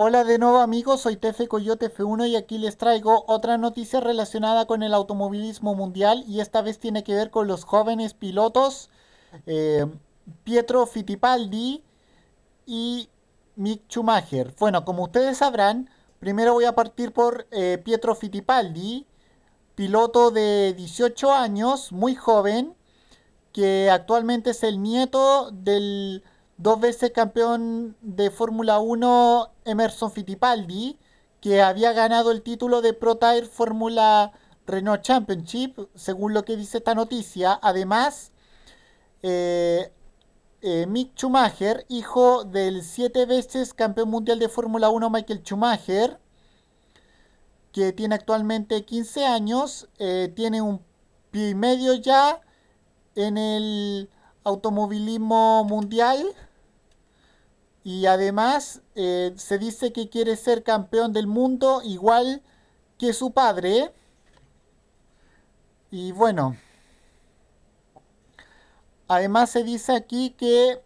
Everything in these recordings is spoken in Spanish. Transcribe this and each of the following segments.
Hola de nuevo amigos, soy Tefe Coyote F1 y aquí les traigo otra noticia relacionada con el automovilismo mundial y esta vez tiene que ver con los jóvenes pilotos eh, Pietro Fittipaldi y Mick Schumacher. Bueno, como ustedes sabrán, primero voy a partir por eh, Pietro Fittipaldi, piloto de 18 años, muy joven, que actualmente es el nieto del dos veces campeón de Fórmula 1 Emerson Fittipaldi, que había ganado el título de Pro Tire Fórmula Renault Championship, según lo que dice esta noticia. Además, eh, eh, Mick Schumacher, hijo del siete veces campeón mundial de Fórmula 1 Michael Schumacher, que tiene actualmente 15 años, eh, tiene un pie y medio ya en el automovilismo mundial. Y además eh, se dice que quiere ser campeón del mundo igual que su padre. ¿eh? Y bueno, además se dice aquí que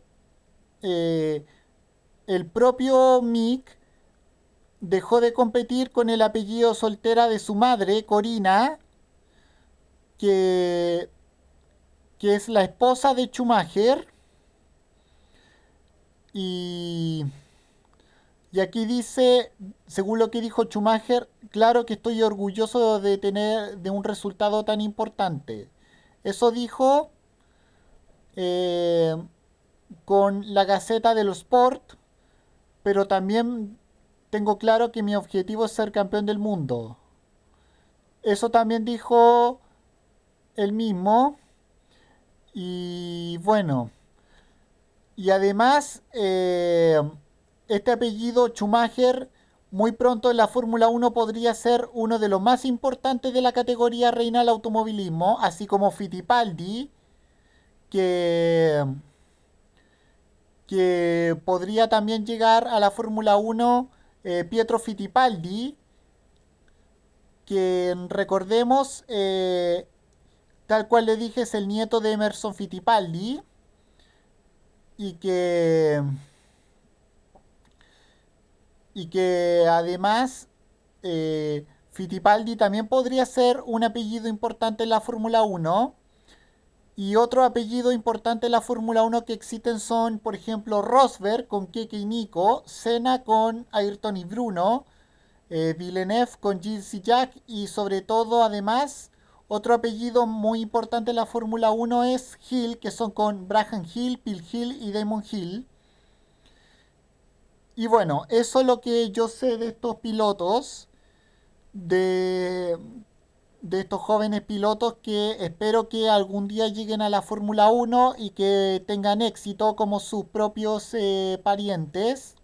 eh, el propio Mick dejó de competir con el apellido soltera de su madre, Corina, que, que es la esposa de Schumacher. Y, y aquí dice, según lo que dijo Schumacher, claro que estoy orgulloso de tener de un resultado tan importante. Eso dijo eh, con la Gaceta los Sport, pero también tengo claro que mi objetivo es ser campeón del mundo. Eso también dijo el mismo. Y bueno. Y además, eh, este apellido Schumacher muy pronto en la Fórmula 1 podría ser uno de los más importantes de la categoría reina del automovilismo, así como Fittipaldi, que, que podría también llegar a la Fórmula 1 eh, Pietro Fittipaldi, que recordemos, eh, tal cual le dije, es el nieto de Emerson Fittipaldi y que y que además Fitipaldi eh, Fittipaldi también podría ser un apellido importante en la Fórmula 1 y otro apellido importante en la Fórmula 1 que existen son por ejemplo Rosberg con Keke y Nico Senna con Ayrton y Bruno eh, Villeneuve con Gilles y Jack y sobre todo además otro apellido muy importante en la Fórmula 1 es Hill, que son con Brahan Hill, Phil Hill y Damon Hill. Y bueno, eso es lo que yo sé de estos pilotos, de, de estos jóvenes pilotos que espero que algún día lleguen a la Fórmula 1 y que tengan éxito como sus propios eh, parientes.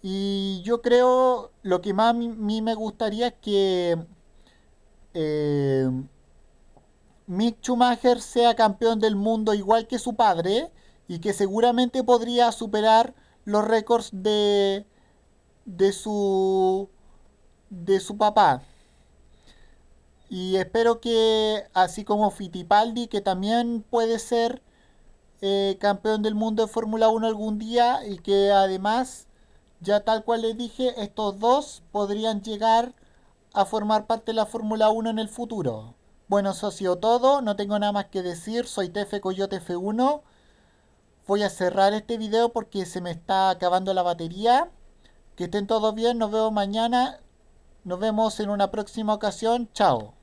Y yo creo, lo que más a mí me gustaría es que eh, Mick Schumacher sea campeón del mundo igual que su padre y que seguramente podría superar los récords de, de su de su papá. Y espero que, así como Fittipaldi, que también puede ser eh, campeón del mundo de Fórmula 1 algún día y que además, ya tal cual les dije, estos dos podrían llegar a formar parte de la Fórmula 1 en el futuro. Bueno, eso ha sido todo, no tengo nada más que decir, soy TF Coyote F1. Voy a cerrar este video porque se me está acabando la batería. Que estén todos bien, nos vemos mañana, nos vemos en una próxima ocasión, chao.